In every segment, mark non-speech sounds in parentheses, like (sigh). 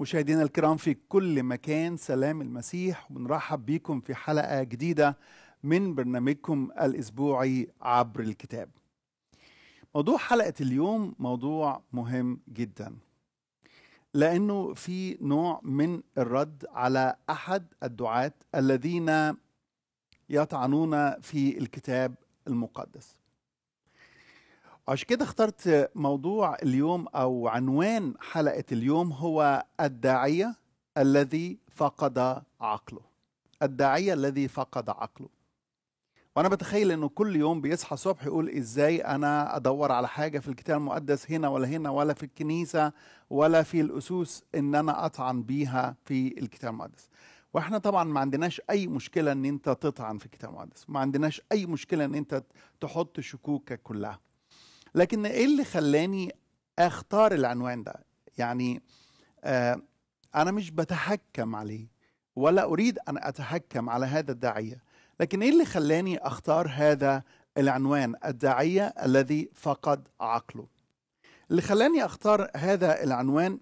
مشاهدينا الكرام في كل مكان سلام المسيح ونرحب بكم في حلقة جديدة من برنامجكم الأسبوعي عبر الكتاب موضوع حلقة اليوم موضوع مهم جدا لأنه في نوع من الرد على أحد الدعاة الذين يطعنون في الكتاب المقدس عشان كده اخترت موضوع اليوم او عنوان حلقه اليوم هو الداعيه الذي فقد عقله الداعيه الذي فقد عقله وانا بتخيل انه كل يوم بيصحى الصبح يقول ازاي انا ادور على حاجه في الكتاب المقدس هنا ولا هنا ولا في الكنيسه ولا في الاسوس ان انا اطعن بيها في الكتاب المقدس واحنا طبعا ما عندناش اي مشكله ان انت تطعن في الكتاب المقدس ما عندناش اي مشكله ان انت تحط شكوكك كلها لكن ايه اللي خلاني اختار العنوان ده يعني آه انا مش بتحكم عليه ولا اريد ان اتحكم على هذا الداعيه لكن ايه اللي خلاني اختار هذا العنوان الداعيه الذي فقد عقله اللي خلاني اختار هذا العنوان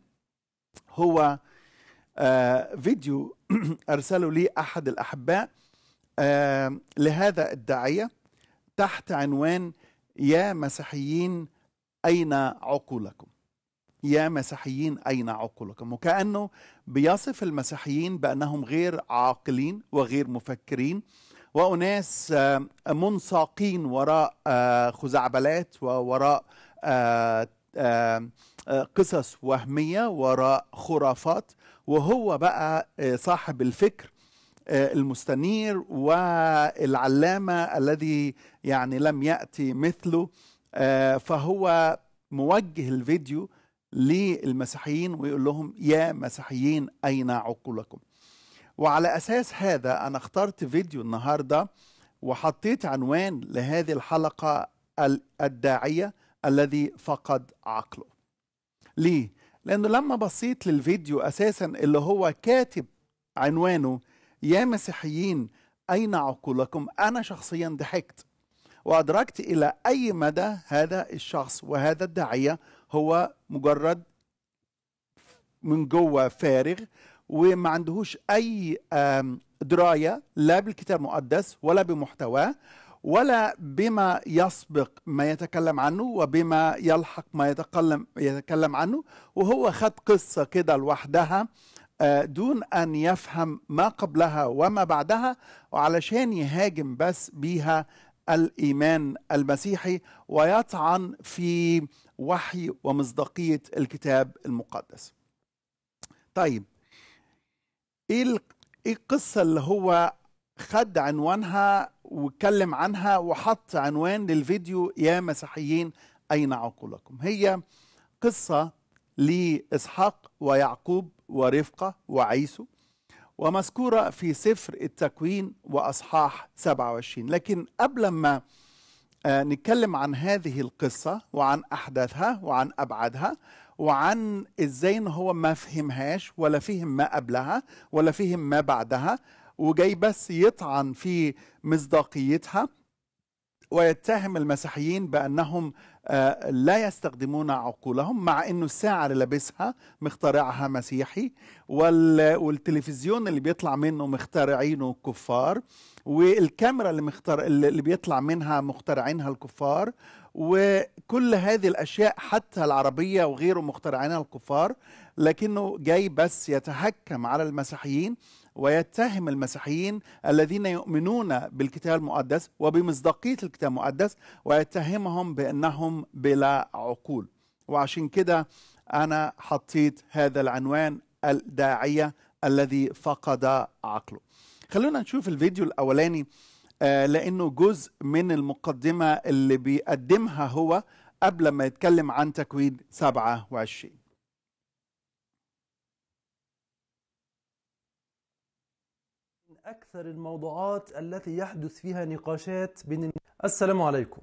هو آه فيديو (clears throat) ارسله لي احد الاحباء آه لهذا الداعيه تحت عنوان يا مسيحيين أين عقولكم يا مسيحيين أين عقولكم وكأنه بيصف المسيحيين بأنهم غير عاقلين وغير مفكرين وأناس آه، منساقين وراء آه، خزعبلات ووراء آه، قصص وهمية وراء خرافات وهو بقى صاحب الفكر آه، المستنير والعلامة الذي يعني لم يأتي مثله آه، فهو موجه الفيديو للمسيحيين ويقول لهم يا مسيحيين أين عقولكم وعلى أساس هذا أنا اخترت فيديو النهاردة وحطيت عنوان لهذه الحلقة الداعية الذي فقد عقله ليه؟ لأنه لما بصيت للفيديو أساسا اللي هو كاتب عنوانه يا مسيحيين أين عقولكم أنا شخصيا ضحكت وأدركت إلى أي مدى هذا الشخص وهذا الداعية هو مجرد من جوه فارغ وما عندهوش أي دراية لا بالكتاب المقدس ولا بمحتواه ولا بما يسبق ما يتكلم عنه وبما يلحق ما يتكلم يتكلم عنه وهو خد قصه كده لوحدها آه، دون أن يفهم ما قبلها وما بعدها وعلشان يهاجم بس بيها الإيمان المسيحي ويطعن في وحي ومصداقية الكتاب المقدس طيب ايه, إيه القصه اللي هو خد عنوانها واتكلم عنها وحط عنوان للفيديو يا مسيحيين اين عقولكم هي قصه لاسحاق ويعقوب ورفقة وعيسو ومذكورة في سفر التكوين وأصحاح 27 لكن قبل ما آه، نتكلم عن هذه القصة وعن أحداثها وعن أبعادها وعن إزاي إن هو ما فهمهاش ولا فهم ما قبلها ولا فهم ما بعدها وجاي بس يطعن في مصداقيتها ويتهم المسيحيين بأنهم آه، لا يستخدمون عقولهم مع أنه الساعة اللي لابسها مخترعها مسيحي والتلفزيون اللي بيطلع منه مخترعينه كفار والكاميرا اللي, مختر اللي بيطلع منها مخترعينها الكفار وكل هذه الاشياء حتى العربيه وغيره مخترعينها الكفار لكنه جاي بس يتهكم على المسيحيين ويتهم المسيحيين الذين يؤمنون بالكتاب المقدس وبمصداقية الكتاب المقدس ويتهمهم بأنهم بلا عقول وعشان كده أنا حطيت هذا العنوان الداعية الذي فقد عقله خلونا نشوف الفيديو الأولاني آه، لأنه جزء من المقدمة اللي بيقدمها هو قبل ما يتكلم عن تكوين 27 أكثر الموضوعات التي يحدث فيها نقاشات بين السلام عليكم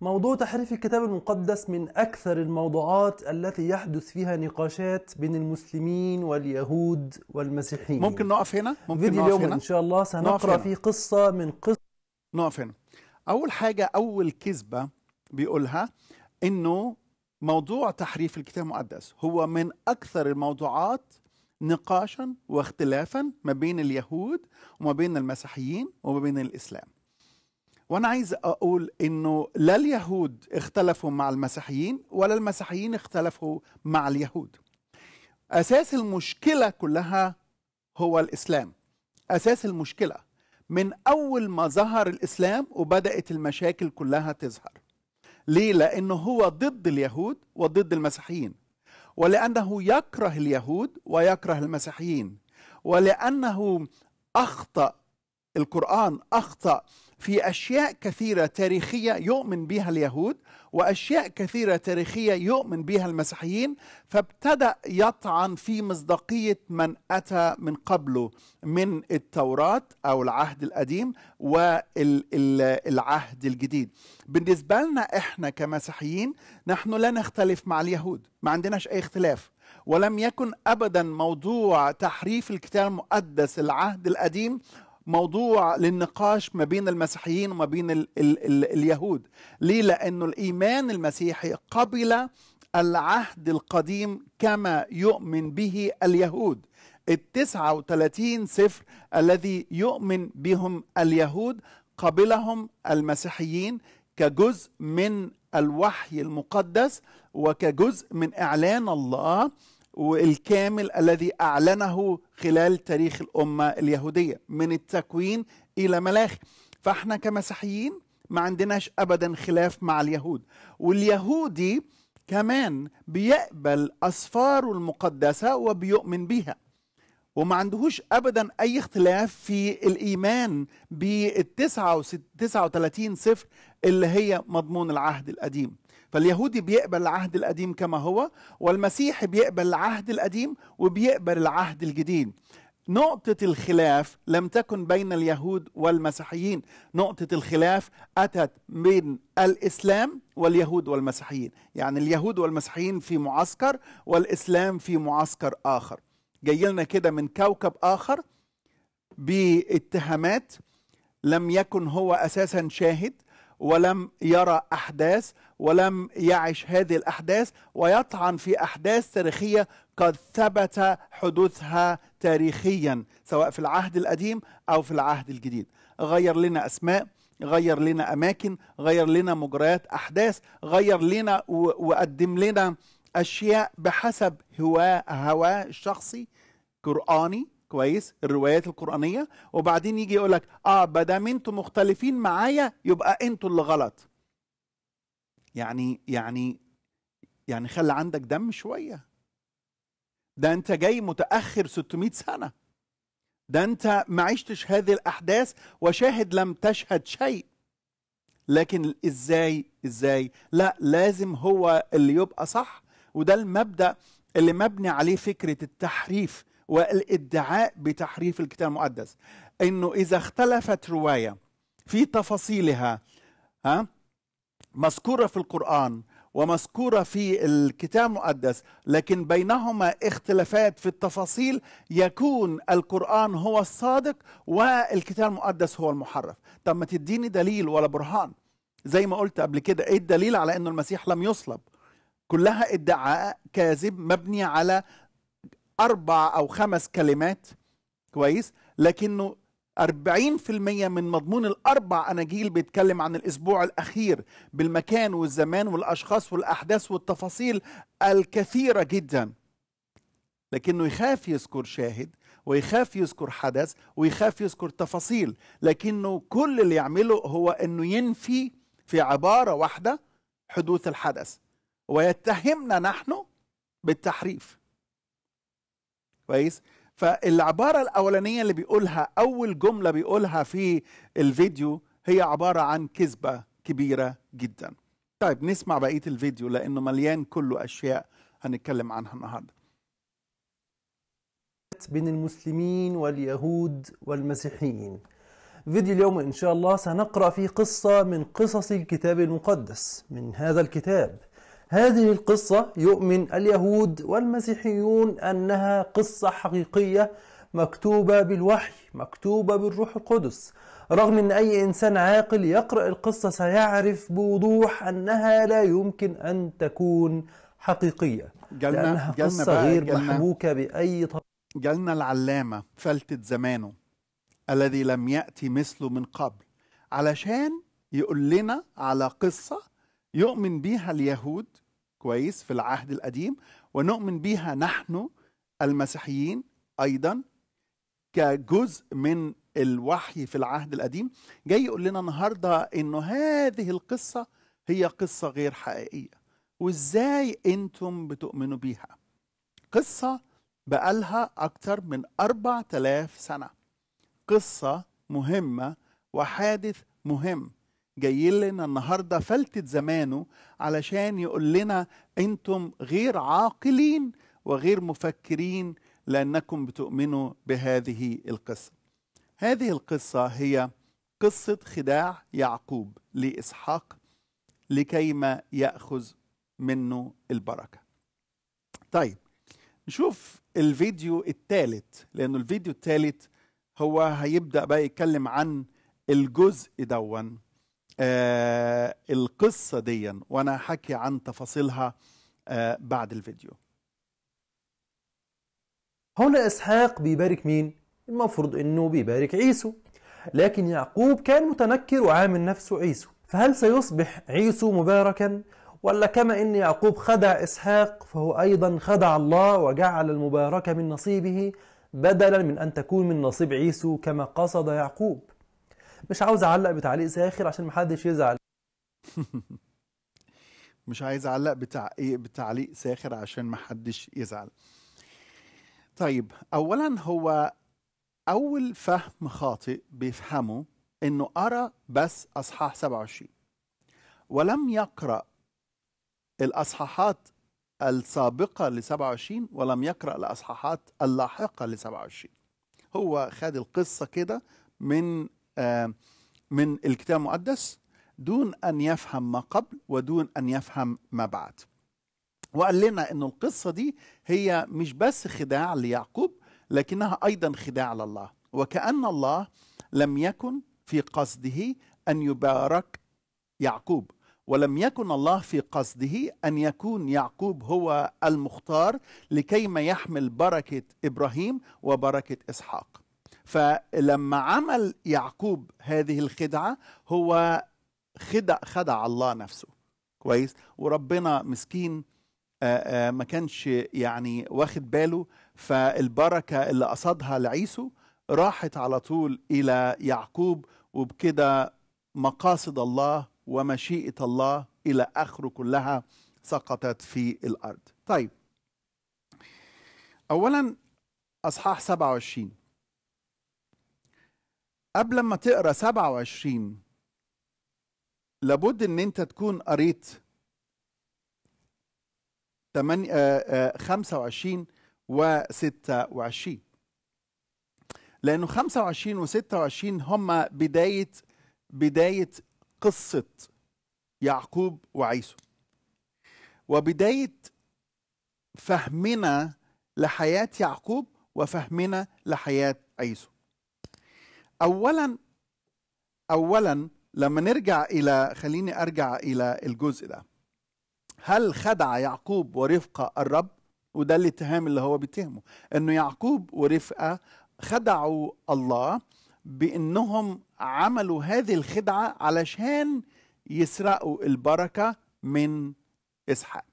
موضوع تحريف الكتاب المقدس من أكثر الموضوعات التي يحدث فيها نقاشات بين المسلمين واليهود والمسيحيين ممكن نقف هنا؟ ممكن فيديو نقف اليوم هنا؟ إن شاء الله سنقرأ فيه قصة من قصة نقف هنا أول حاجة أول كذبة بيقولها إنه موضوع تحريف الكتاب المقدس هو من أكثر الموضوعات نقاشا واختلافا ما بين اليهود وما بين المسيحيين وما بين الاسلام. وانا عايز اقول انه لا اليهود اختلفوا مع المسيحيين ولا المسيحيين اختلفوا مع اليهود. اساس المشكله كلها هو الاسلام. اساس المشكله من اول ما ظهر الاسلام وبدات المشاكل كلها تظهر. ليه؟ لانه هو ضد اليهود وضد المسيحيين ولأنه يكره اليهود ويكره المسيحيين ولأنه أخطأ القرآن أخطأ في أشياء كثيرة تاريخية يؤمن بها اليهود وأشياء كثيرة تاريخية يؤمن بها المسيحيين فابتدأ يطعن في مصداقية من أتى من قبله من التوراة أو العهد القديم والعهد الجديد بالنسبة لنا إحنا كمسيحيين نحن لا نختلف مع اليهود ما عندناش أي اختلاف ولم يكن ابدا موضوع تحريف الكتاب المقدس العهد القديم موضوع للنقاش ما بين المسيحيين وما بين ال ال ال اليهود ليه لانه الايمان المسيحي قبل العهد القديم كما يؤمن به اليهود التسعة وثلاثين سفر الذي يؤمن بهم اليهود قبلهم المسيحيين كجزء من الوحي المقدس وكجزء من إعلان الله والكامل الذي اعلنه خلال تاريخ الامه اليهوديه من التكوين الى ملاخي فاحنا كمسيحيين ما عندناش ابدا خلاف مع اليهود واليهودي كمان بيقبل اسفاره المقدسه وبيؤمن بها وما عندهوش ابدا اي اختلاف في الايمان بال 39 سفر اللي هي مضمون العهد القديم فاليهودي بيقبل العهد القديم كما هو والمسيح بيقبل العهد القديم وبيقبل العهد الجديد نقطة الخلاف لم تكن بين اليهود والمسيحيين، نقطة الخلاف أتت من الإسلام واليهود والمسيحيين، يعني اليهود والمسيحيين في معسكر والإسلام في معسكر آخر. جاي لنا كده من كوكب آخر باتهامات لم يكن هو أساسا شاهد، ولم يرى احداث ولم يعش هذه الاحداث ويطعن في احداث تاريخيه قد ثبت حدوثها تاريخيا سواء في العهد القديم او في العهد الجديد غير لنا اسماء غير لنا اماكن غير لنا مجريات احداث غير لنا وقدم لنا اشياء بحسب هواه هواه الشخصي قراني كويس الروايات القرآنية وبعدين يجي يقول لك اه ما دام انتم مختلفين معايا يبقى انتوا اللي غلط يعني يعني يعني خلي عندك دم شوية ده انت جاي متأخر 600 سنة ده انت ما عشتش هذه الأحداث وشاهد لم تشهد شيء لكن ازاي ازاي لا لازم هو اللي يبقى صح وده المبدأ اللي مبني عليه فكرة التحريف والادعاء بتحريف الكتاب المقدس انه اذا اختلفت روايه في تفاصيلها ها مذكوره في القران ومذكورة في الكتاب المقدس لكن بينهما اختلافات في التفاصيل يكون القرآن هو الصادق والكتاب المقدس هو المحرف طب ما تديني دليل ولا برهان زي ما قلت قبل كده ايه الدليل على انه المسيح لم يصلب كلها ادعاء كاذب مبني على أربع أو خمس كلمات كويس لكنه 40% من مضمون الأربع أناجيل بيتكلم عن الأسبوع الأخير بالمكان والزمان والأشخاص والأحداث والتفاصيل الكثيرة جدا لكنه يخاف يذكر شاهد ويخاف يذكر حدث ويخاف يذكر تفاصيل لكنه كل اللي يعمله هو أنه ينفي في عبارة واحدة حدوث الحدث ويتهمنا نحن بالتحريف كويس فالعبارة الأولانية اللي بيقولها أول جملة بيقولها في الفيديو هي عبارة عن كذبة كبيرة جدا طيب نسمع بقية الفيديو لأنه مليان كله أشياء هنتكلم عنها النهاردة بين المسلمين واليهود والمسيحيين فيديو اليوم إن شاء الله سنقرأ فيه قصة من قصص الكتاب المقدس من هذا الكتاب هذه القصة يؤمن اليهود والمسيحيون أنها قصة حقيقية مكتوبة بالوحي مكتوبة بالروح القدس رغم أن أي إنسان عاقل يقرأ القصة سيعرف بوضوح أنها لا يمكن أن تكون حقيقية جلنا لأنها جلنا قصة غير جلنا محبوكة بأي طريقة جالنا العلامة فلتة زمانه الذي لم يأتي مثله من قبل علشان يقول لنا على قصة يؤمن بها اليهود كويس في العهد القديم ونؤمن بها نحن المسيحيين ايضا كجزء من الوحي في العهد القديم جاي يقول لنا النهارده انه هذه القصه هي قصه غير حقيقيه وازاي انتم بتؤمنوا بيها قصه بقالها اكتر من 4000 سنه قصه مهمه وحادث مهم جاي لنا النهارده فلتت زمانه علشان يقول لنا انتم غير عاقلين وغير مفكرين لانكم بتؤمنوا بهذه القصه. هذه القصه هي قصه خداع يعقوب لاسحاق لكيما ياخذ منه البركه. طيب نشوف الفيديو الثالث لانه الفيديو الثالث هو هيبدا بقى يتكلم عن الجزء دون آه القصه دي وانا هحكي عن تفاصيلها آه بعد الفيديو هنا اسحاق بيبارك مين المفروض انه بيبارك عيسو لكن يعقوب كان متنكر وعامل نفسه عيسو فهل سيصبح عيسو مباركا ولا كما ان يعقوب خدع اسحاق فهو ايضا خدع الله وجعل المباركه من نصيبه بدلا من ان تكون من نصيب عيسو كما قصد يعقوب مش عاوز اعلق بتعليق ساخر عشان محدش يزعل (laughs) مش عايز اعلق بتعليق بتعليق ساخر عشان محدش يزعل طيب اولا هو اول فهم خاطئ بيفهمه انه قرا بس اصحاح 27 ولم يقرا الاصحاحات السابقه ل 27 ولم يقرا الاصحاحات اللاحقه ل 27 هو خد القصه كده من من الكتاب المقدس دون أن يفهم ما قبل ودون أن يفهم ما بعد وقال لنا أن القصة دي هي مش بس خداع ليعقوب لكنها أيضا خداع لله وكأن الله لم يكن في قصده أن يبارك يعقوب ولم يكن الله في قصده أن يكون يعقوب هو المختار لكيما يحمل بركة إبراهيم وبركة إسحاق فلما عمل يعقوب هذه الخدعة هو خدع خدع الله نفسه كويس وربنا مسكين ما كانش يعني واخد باله فالبركة اللي قصدها لعيسو راحت على طول إلى يعقوب وبكده مقاصد الله ومشيئة الله إلى آخره كلها سقطت في الأرض طيب أولا أصحاح 27 قبل ما تقرا 27 لابد ان انت تكون قريت 8 25 و 26 لانه 25 و 26 هما بدايه بدايه قصه يعقوب وعيسو وبدايه فهمنا لحياه يعقوب وفهمنا لحياه عيسو اولا اولا لما نرجع الى خليني ارجع الى الجزء ده هل خدع يعقوب ورفقه الرب وده الاتهام اللي هو بيتهمه انه يعقوب ورفقه خدعوا الله بانهم عملوا هذه الخدعه علشان يسرقوا البركه من اسحاق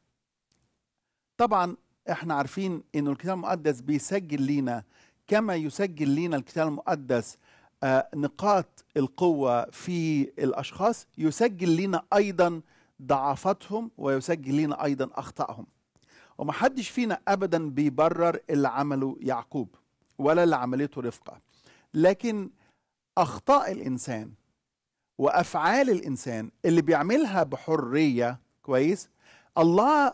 طبعا احنا عارفين انه الكتاب المقدس بيسجل لينا كما يسجل لينا الكتاب المقدس آه، نقاط القوة في الأشخاص يسجل لنا أيضا ضعفاتهم ويسجل لنا أيضا أخطائهم ومحدش فينا أبدا بيبرر اللي عمله يعقوب ولا اللي عملته رفقة لكن أخطاء الإنسان وأفعال الإنسان اللي بيعملها بحرية كويس الله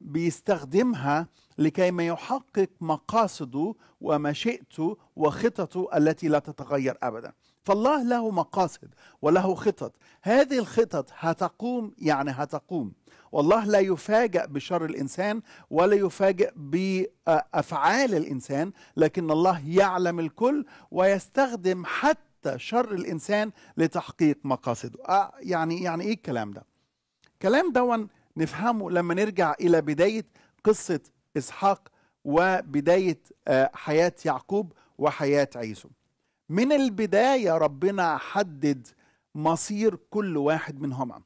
بيستخدمها لكي ما يحقق مقاصده ومشيئته وخططه التي لا تتغير ابدا فالله له مقاصد وله خطط هذه الخطط هتقوم يعني هتقوم والله لا يفاجأ بشر الإنسان ولا يفاجأ بأفعال الإنسان لكن الله يعلم الكل ويستخدم حتى شر الإنسان لتحقيق مقاصده آه يعني يعني إيه الكلام ده؟ الكلام دون نفهمه لما نرجع إلى بداية قصة إسحاق وبداية آه، حياة يعقوب وحياة عيسو من البداية ربنا حدد مصير كل واحد منهما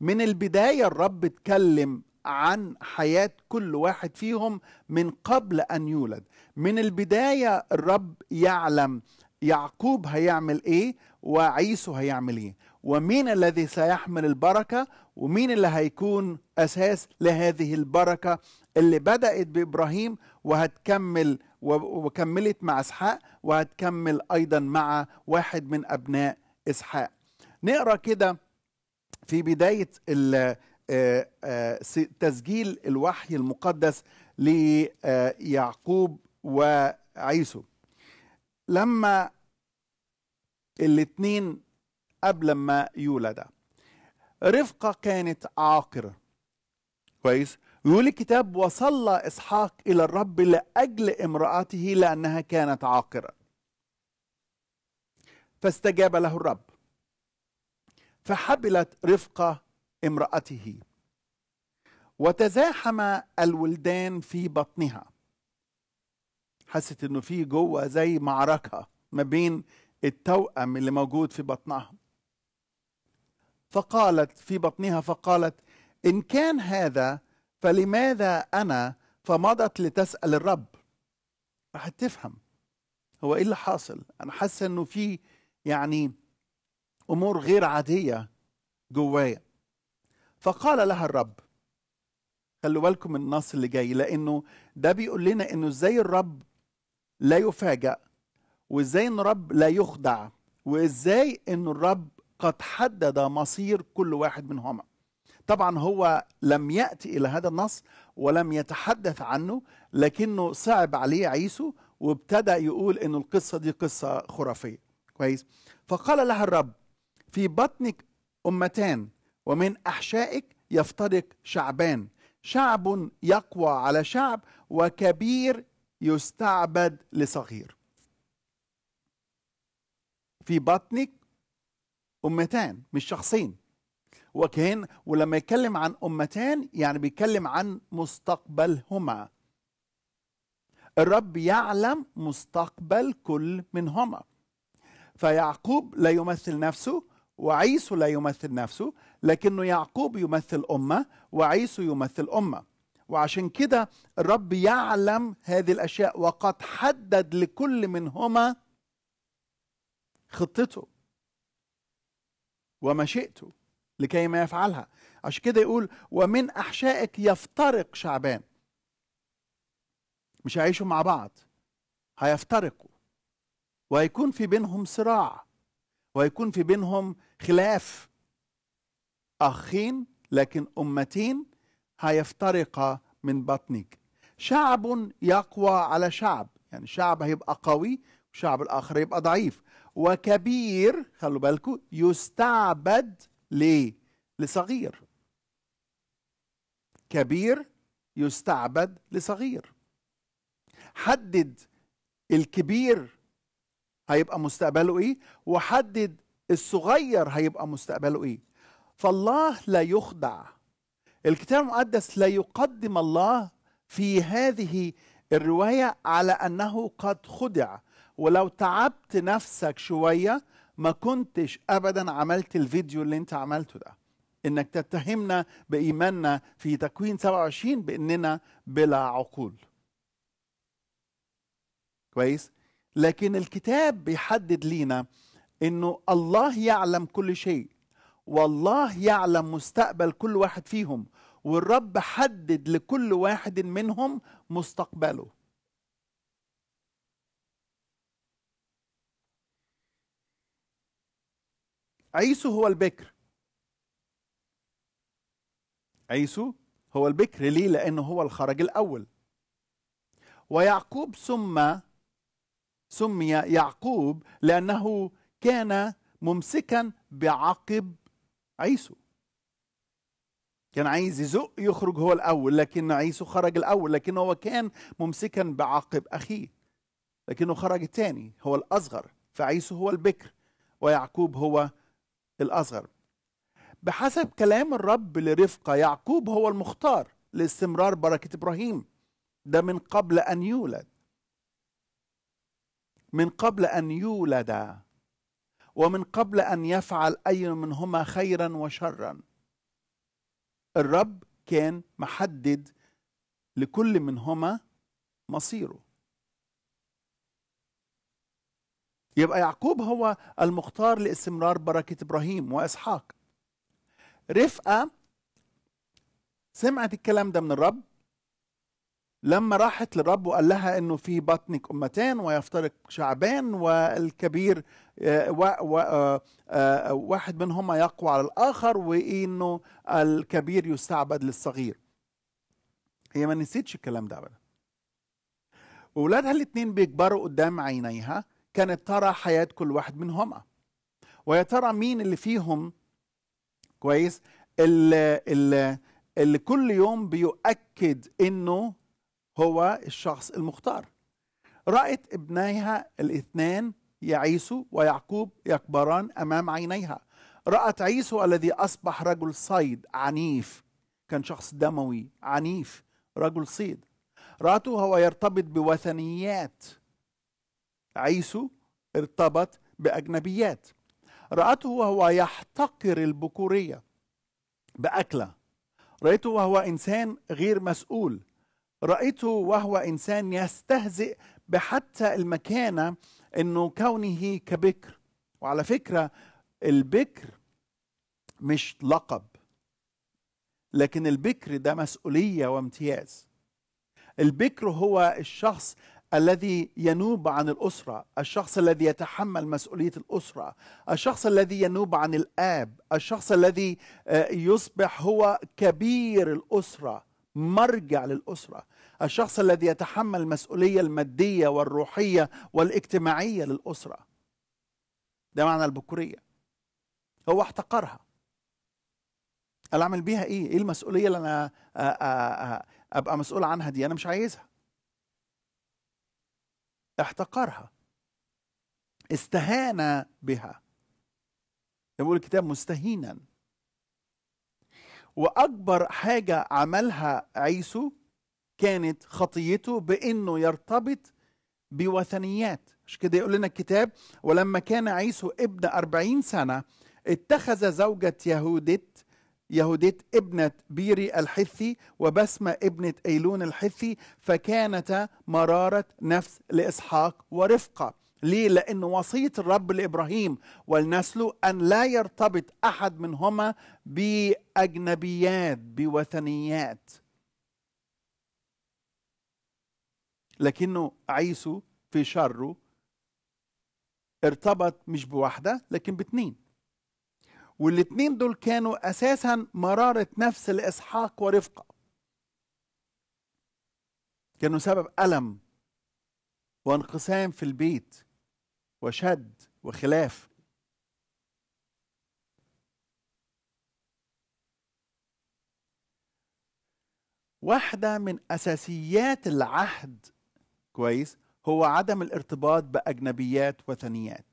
من البداية الرب اتكلم عن حياة كل واحد فيهم من قبل أن يولد من البداية الرب يعلم يعقوب هيعمل ايه وعيسو هيعمل ايه ومين الذي سيحمل البركه ومين اللي هيكون اساس لهذه البركه اللي بدات بابراهيم وهتكمل وكملت مع اسحاق وهتكمل ايضا مع واحد من ابناء اسحاق نقرا كده في بدايه آه، آه، تسجيل الوحي المقدس ليعقوب وعيسو لما الاثنين قبل ما يولد رفقة كانت عاقرة كويس يقول الكتاب وصلى إسحاق إلى الرب لأجل امرأته لأنها كانت عاقرة فاستجاب له الرب فحبلت رفقة امرأته وتزاحم الولدان في بطنها حست انه في جوه زي معركه ما بين التوأم اللي موجود في بطنها فقالت في بطنها فقالت إن كان هذا فلماذا أنا فمضت لتسأل الرب راح تفهم هو إيه اللي حاصل أنا حاسة إنه في يعني أمور غير عادية جوايا فقال لها الرب خلوا بالكم من النص اللي جاي لأنه ده بيقول لنا إنه إزاي الرب لا يفاجأ وإزاي إن الرب لا يخدع وإزاي ان الرب قد حدد مصير كل واحد منهما طبعا هو لم يأتي إلى هذا النص ولم يتحدث عنه لكنه صعب عليه عيسو وابتدى يقول أن القصة دي قصة خرافية كويس فقال لها الرب في بطنك أمتان ومن أحشائك يفترق شعبان شعب يقوى على شعب وكبير يستعبد لصغير في بطنك أمتان مش شخصين وكان ولما يتكلم عن أمتان يعني بيتكلم عن مستقبلهما الرب يعلم مستقبل كل منهما فيعقوب لا يمثل نفسه وعيسو لا يمثل نفسه لكنه يعقوب يمثل أمة وعيسو يمثل أمة وعشان كده الرب يعلم هذه الأشياء وقد حدد لكل منهما خطته ومشيئته لكي ما يفعلها عشان كده يقول ومن أحشائك يفترق شعبان مش هيعيشوا مع بعض هيفترقوا وهيكون في بينهم صراع وهيكون في بينهم خلاف أخين لكن أمتين هيفترقا من بطنك شعب يقوى على شعب يعني شعب هيبقى قوي والشعب الآخر هيبقى ضعيف وكبير خلوا بالكم يستعبد ليه لصغير كبير يستعبد لصغير حدد الكبير هيبقى مستقبله ايه وحدد الصغير هيبقى مستقبله ايه فالله لا يخدع الكتاب المقدس لا يقدم الله في هذه الروايه على انه قد خدع ولو تعبت نفسك شويه ما كنتش ابدا عملت الفيديو اللي انت عملته ده انك تتهمنا بايماننا في تكوين 27 باننا بلا عقول كويس لكن الكتاب بيحدد لينا انه الله يعلم كل شيء والله يعلم مستقبل كل واحد فيهم والرب حدد لكل واحد منهم مستقبله عيسو هو البكر عيسو هو البكر ليه لانه هو الخرج الاول ويعقوب ثم سمي يعقوب لانه كان ممسكا بعقب عيسو كان عايز يزق يخرج هو الاول لكن عيسو خرج الاول لكن هو كان ممسكا بعقب اخيه لكنه خرج الثاني هو الاصغر فعيسو هو البكر ويعقوب هو الأصغر بحسب كلام الرب لرفقة يعقوب هو المختار لاستمرار بركة إبراهيم ده من قبل أن يولد من قبل أن يولد ومن قبل أن يفعل أي منهما خيرا وشرا الرب كان محدد لكل منهما مصيره يبقى يعقوب هو المختار لاستمرار بركة إبراهيم وإسحاق رفقة سمعت الكلام ده من الرب لما راحت للرب وقال لها انه في بطنك امتان ويفترق شعبان والكبير آه، آه، آه، واحد منهما يقوى على الاخر وانه الكبير يستعبد للصغير هي ما نسيتش الكلام ده ابدا واولادها الاثنين بيكبروا قدام عينيها كانت ترى حياة كل واحد منهما ويا ترى مين اللي فيهم كويس اللي, اللي, اللي كل يوم بيؤكد انه هو الشخص المختار رأت ابنيها الاثنان يعيسو ويعقوب يكبران أمام عينيها رأت عيسو الذي أصبح رجل صيد عنيف كان شخص دموي عنيف رجل صيد رأته هو يرتبط بوثنيات عيسو ارتبط بأجنبيات رأته وهو يحتقر البكورية بأكلة رأيته وهو إنسان غير مسؤول رأيته وهو إنسان يستهزئ بحتى المكانة أنه كونه كبكر وعلى فكرة البكر مش لقب لكن البكر ده مسؤولية وامتياز البكر هو الشخص الذي ينوب عن الأسرة الشخص الذي يتحمل مسؤولية الأسرة الشخص الذي ينوب عن الآب الشخص الذي آه، يصبح هو كبير الأسرة مرجع للأسرة الشخص الذي يتحمل المسؤولية المادية والروحية والاجتماعية للأسرة ده معنى البكورية هو احتقرها اعمل بيها ايه ايه المسؤوليه اللي انا آه، آه، ابقى مسؤول عنها دي انا مش عايزها احتقرها استهان بها يقول الكتاب مستهينا واكبر حاجه عملها عيسو كانت خطيته بانه يرتبط بوثنيات مش كده يقول لنا الكتاب ولما كان عيسو ابن أربعين سنة اتخذ زوجة يهودة يهوديت ابنة بيري الحثي وبسمة ابنة أيلون الحثي فكانت مرارة نفس لإسحاق ورفقة ليه؟ لأن وصية الرب لإبراهيم والنسل أن لا يرتبط أحد منهما بأجنبيات بوثنيات لكنه عيسو في شره ارتبط مش بواحدة لكن باتنين والاتنين دول كانوا اساسا مراره نفس لاسحاق ورفقه كانوا سبب الم وانقسام في البيت وشد وخلاف واحده من اساسيات العهد كويس هو عدم الارتباط باجنبيات وثنيات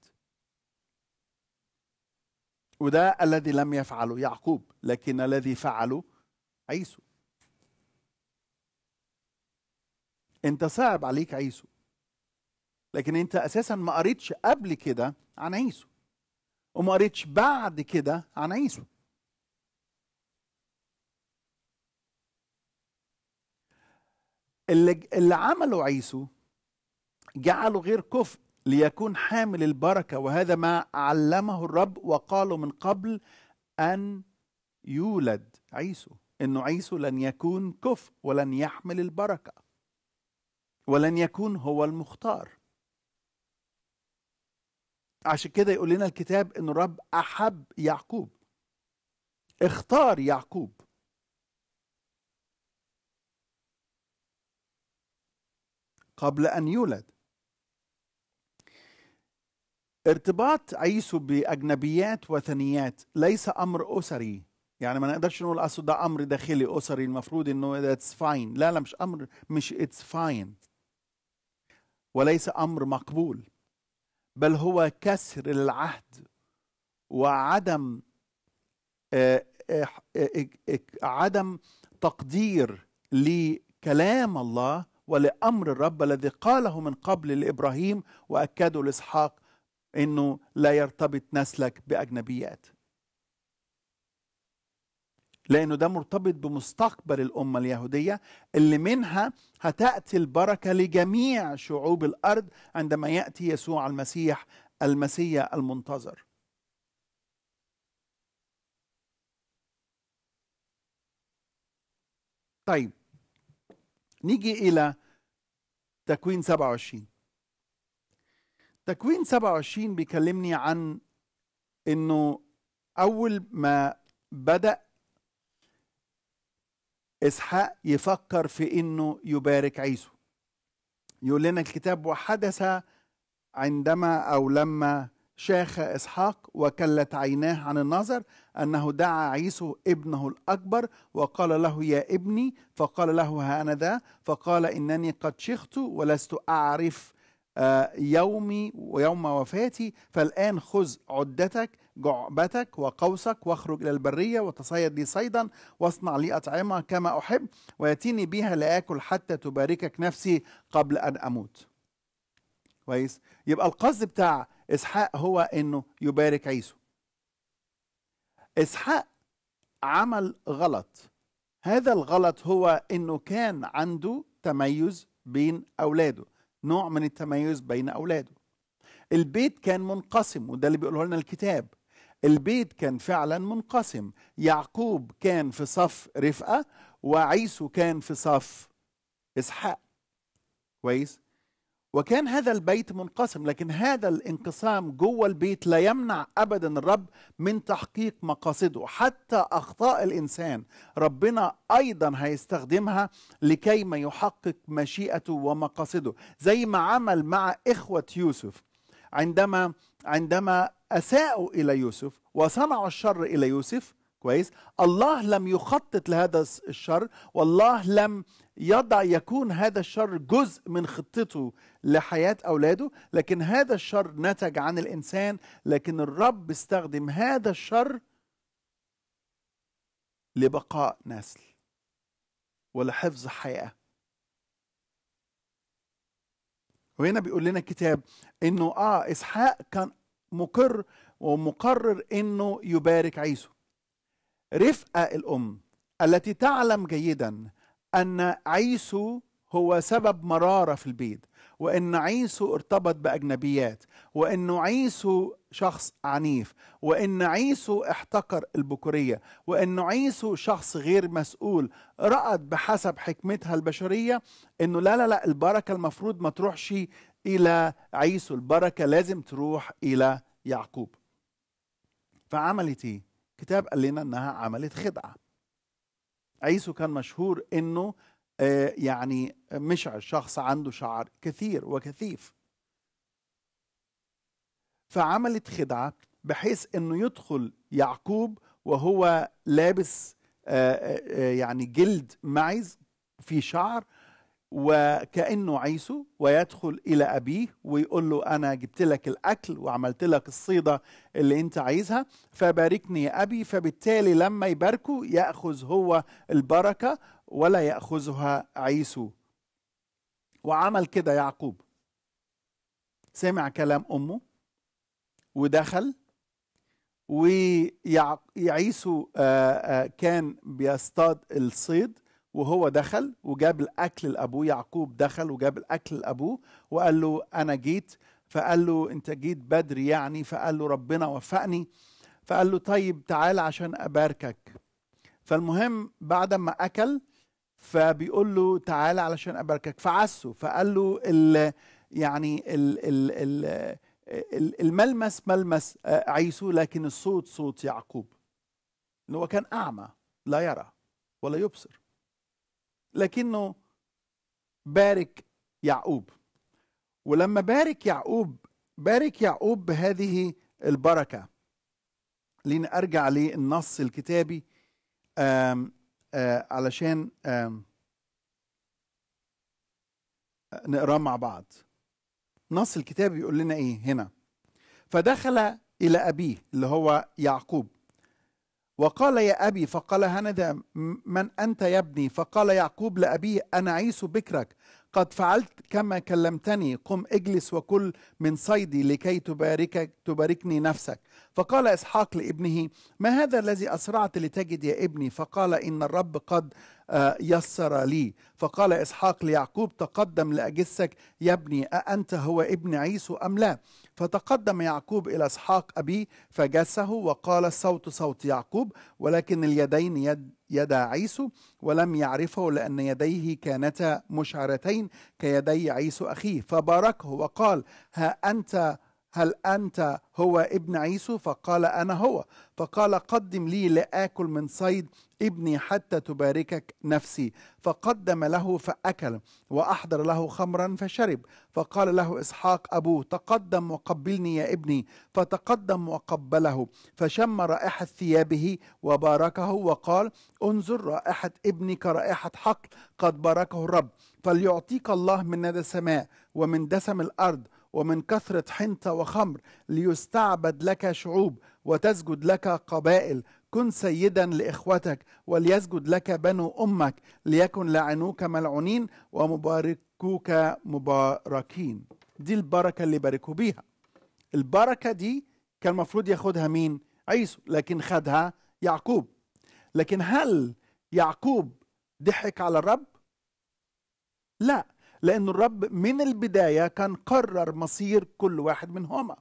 وده الذي لم يفعله يعقوب لكن الذي فعله عيسو انت صعب عليك عيسو لكن انت اساسا ما قريتش قبل كده عن عيسو وما قريتش بعد كده عن عيسو اللي اللي عمله عيسو جعله غير كفء ليكون حامل البركه وهذا ما علمه الرب وقاله من قبل ان يولد عيسو انه عيسو لن يكون كفء ولن يحمل البركه ولن يكون هو المختار عشان كده يقول لنا الكتاب ان الرب احب يعقوب اختار يعقوب قبل ان يولد ارتباط عيسو باجنبيات وثنيات ليس امر اسري يعني ما نقدرش نقول اصل ده امر داخلي اسري المفروض انه اتس فاين لا لا مش امر مش اتس فاين وليس امر مقبول بل هو كسر العهد وعدم آه، آه، آه، عدم تقدير لكلام الله ولامر الرب الذي قاله من قبل لابراهيم واكده لاسحاق انه لا يرتبط نسلك باجنبيات لانه ده مرتبط بمستقبل الامه اليهوديه اللي منها هتاتي البركه لجميع شعوب الارض عندما ياتي يسوع المسيح المسيا المنتظر طيب نيجي الى تكوين 27 تكوين 27 بيكلمني عن انه اول ما بدأ اسحاق يفكر في انه يبارك عيسو يقول لنا الكتاب وحدث عندما او لما شاخ اسحاق وكلت عيناه عن النظر انه دعا عيسو ابنه الاكبر وقال له يا ابني فقال له ها انا ذا فقال انني قد شخت ولست اعرف آه، يومي ويوم وفاتي فالآن خذ عدتك جعبتك وقوسك واخرج إلى البرية وتصيد لي صيدا واصنع لي أطعمة كما أحب ويأتيني بها لآكل حتى تباركك نفسي قبل أن أموت كويس يبقى القصد بتاع إسحاق هو أنه يبارك عيسو إسحاق عمل غلط هذا الغلط هو أنه كان عنده تميز بين أولاده نوع من التميز بين أولاده البيت كان منقسم وده اللي بيقوله لنا الكتاب البيت كان فعلا منقسم يعقوب كان في صف رفقة وعيسو كان في صف إسحاق كويس وكان هذا البيت منقسم لكن هذا الانقسام جوه البيت لا يمنع ابدا الرب من تحقيق مقاصده حتى اخطاء الانسان ربنا ايضا هيستخدمها لكي ما يحقق مشيئته ومقاصده زي ما عمل مع اخوه يوسف عندما عندما اساءوا الى يوسف وصنعوا الشر الى يوسف كويس الله لم يخطط لهذا الشر والله لم يضع يكون هذا الشر جزء من خطته لحياة أولاده لكن هذا الشر نتج عن الإنسان لكن الرب استخدم هذا الشر لبقاء نسل ولحفظ حياة وهنا بيقول لنا الكتاب انه اه اسحاق كان مقر ومقرر انه يبارك عيسو رفقة الأم التي تعلم جيدا أن عيسو هو سبب مرارة في البيت وأن عيسو ارتبط بأجنبيات وأن عيسو شخص عنيف وأن عيسو احتقر البكورية وأن عيسو شخص غير مسؤول رأت بحسب حكمتها البشرية أنه لا لا لا البركة المفروض ما تروحش إلى عيسو البركة لازم تروح إلى يعقوب فعملت إيه؟ الكتاب قال لنا انها عملت خدعه عيسو كان مشهور انه آه، يعني مشع شخص عنده شعر كثير وكثيف فعملت خدعه بحيث انه يدخل يعقوب وهو لابس آه، آه، يعني جلد معز في شعر وكانه عيسو ويدخل الى ابيه ويقول له انا جبت لك الاكل وعملت لك الصيده اللي انت عايزها فباركني يا ابي فبالتالي لما يباركه ياخذ هو البركه ولا ياخذها عيسو وعمل كده يعقوب سمع كلام امه ودخل ويعيسو آه، آه، كان بيصطاد الصيد وهو دخل وجاب الاكل لابوه يعقوب دخل وجاب الاكل لابوه وقال له انا جيت فقال له انت جيت بدري يعني فقال له ربنا وفقني فقال له طيب تعال عشان اباركك فالمهم بعد ما اكل فبيقول له تعال علشان اباركك فعسه فقال له الـ يعني الـ الـ الـ الملمس ملمس آه، عيسو لكن الصوت صوت يعقوب اللي هو كان اعمى لا يرى ولا يبصر لكنه بارك يعقوب ولما بارك يعقوب بارك يعقوب بهذه البركه لين ارجع للنص الكتابي آم آم آه، علشان آم نقراه مع بعض النص الكتابي بيقول لنا ايه هنا فدخل الى ابيه اللي هو يعقوب وقال يا أبي فقال هنذا من أنت يا ابني فقال يعقوب لأبيه أنا عيسو بكرك قد فعلت كما كلمتني قم اجلس وكل من صيدي لكي تباركك تباركني نفسك فقال اسحاق لابنه ما هذا الذي اسرعت لتجد يا ابني فقال ان الرب قد آه، يسر لي فقال اسحاق ليعقوب تقدم لاجسك يا ابني اانت هو ابن عيسو ام لا فتقدم يعقوب إلى إسحاق أبيه فجسه وقال الصوت صوت يعقوب ولكن اليدين يد يدا عيسو ولم يعرفه لأن يديه كانتا مشعرتين كيدي عيسو أخيه فباركه وقال ها أنت هل أنت هو ابن عيسو فقال أنا هو فقال قدم لي لآكل من صيد ابني حتى تباركك نفسي فقدم له فأكل وأحضر له خمرا فشرب فقال له إسحاق أبوه تقدم وقبلني يا ابني فتقدم وقبله فشم رائحة ثيابه وباركه وقال انظر رائحة ابنك رائحة حقل قد باركه الرب فليعطيك الله من ندى السماء ومن دسم الأرض ومن كثرة حنطة وخمر ليستعبد لك شعوب وتسجد لك قبائل كن سيدا لإخوتك وليسجد لك بنو أمك ليكن لعنوك ملعونين ومباركوك مباركين دي البركة اللي باركوا بيها البركة دي كان المفروض ياخدها مين عيسو لكن خدها يعقوب لكن هل يعقوب ضحك على الرب لا لأن الرب من البداية كان قرر مصير كل واحد منهما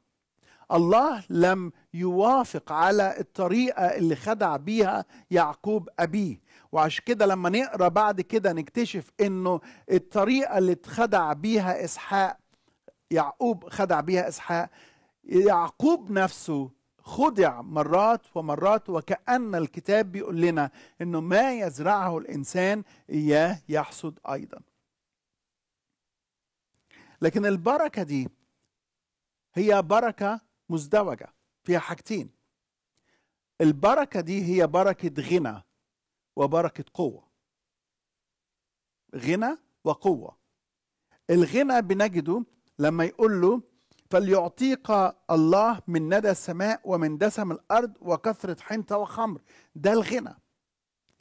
الله لم يوافق على الطريقة اللي خدع بيها يعقوب أبيه وعشان كده لما نقرأ بعد كده نكتشف أنه الطريقة اللي اتخدع بيها إسحاق يعقوب خدع بيها إسحاق يعقوب نفسه خدع مرات ومرات وكأن الكتاب بيقول لنا أنه ما يزرعه الإنسان إياه يحصد أيضا لكن البركه دي هي بركه مزدوجه فيها حاجتين البركه دي هي بركه غنى وبركه قوه غنى وقوه الغنى بنجده لما يقول له فليعطيك الله من ندى السماء ومن دسم الارض وكثره حنطه وخمر ده الغنى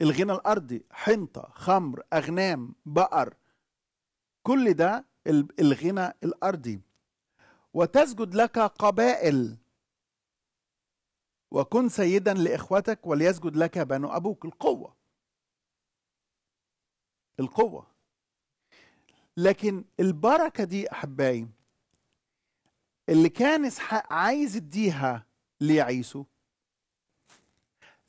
الغنى الارضي حنطه خمر اغنام بقر كل ده الغنى الارضي وتسجد لك قبائل وكن سيدا لاخوتك وليسجد لك بنو ابوك القوه القوه لكن البركه دي احبائي اللي كان اسحاق عايز يديها ليعيسو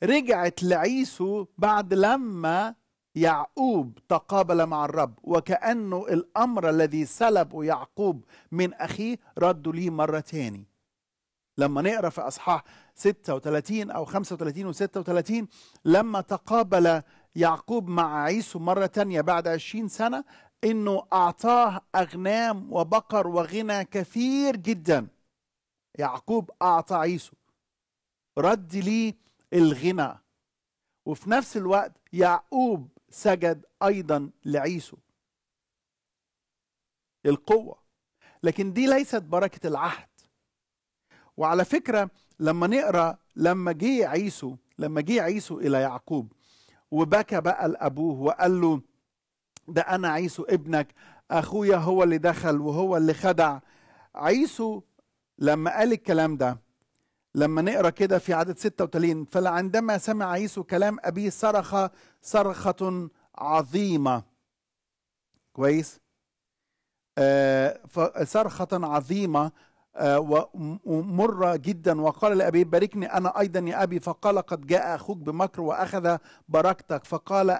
رجعت لعيسو بعد لما يعقوب تقابل مع الرب وكأنه الأمر الذي سلبه يعقوب من أخيه رد ليه مرة تاني لما نقرأ في أصحاح 36 أو 35 و 36 لما تقابل يعقوب مع عيسو مرة تانية بعد 20 سنة إنه أعطاه أغنام وبقر وغنى كثير جدا يعقوب أعطى عيسو رد ليه الغنى وفي نفس الوقت يعقوب سجد ايضا لعيسو القوه لكن دي ليست بركه العهد وعلى فكره لما نقرا لما جه عيسو لما جه عيسو الى يعقوب وبكى بقى لابوه وقال له ده انا عيسو ابنك اخويا هو اللي دخل وهو اللي خدع عيسو لما قال الكلام ده لما نقرا كده في عدد 36 فلعندما سمع عيسو كلام ابيه صرخ صرخه عظيمه كويس آه، صرخه عظيمه آه، ومرة جدا وقال لأبي باركني أنا أيضا يا أبي فقال قد جاء أخوك بمكر وأخذ بركتك فقال